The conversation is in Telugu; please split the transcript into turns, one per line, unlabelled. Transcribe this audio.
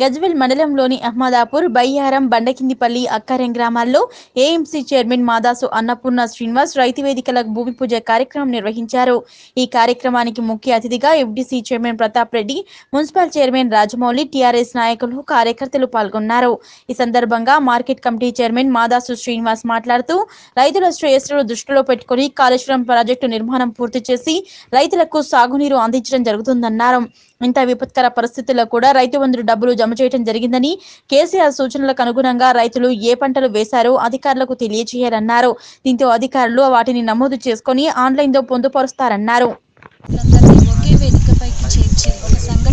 గజ్వెల్ మండలంలోని అహ్మదాపూర్ బయ్యారం బండకిందిపల్లి అక్కరెం గ్రామాల్లో ఏఎంసీ చైర్మన్ మాదాసు అన్నపూర్ణ శ్రీనివాస్ రైతు వేదికల భూమి పూజ కార్యక్రమం నిర్వహించారు ఈ కార్యక్రమానికి ముఖ్య అతిథిగా FDC chairman Pratap Reddy municipal chairman Rajamouli TRS నాయకులు కార్యకర్తలు పాల్గొన్నారు ఈ సందర్భంగా market committee chairman Madasu Srinivas మాట్లాడుతూ రైతుల శ్రేయస్సులు దృష్టిలో పెట్టుకుని కాళేశ్వరం ప్రాజెక్టు నిర్మాణం పూర్తి చేసి రైతులకు సాగునీరు అందించడం జరుగుతుందన్నారు ఇంత విపత్కర పరిస్థితుల్లో కూడా రైతు బంధులు డబ్బులు జమ చేయడం జరిగిందని కేసీఆర్ సూచనలకు అనుగుణంగా రైతులు ఏ పంటలు వేశారో అధికారులకు తెలియజేయాలన్నారు దీంతో అధికారులు వాటిని నమోదు చేసుకుని లో పొందుపరుస్తారన్నారు
ఒక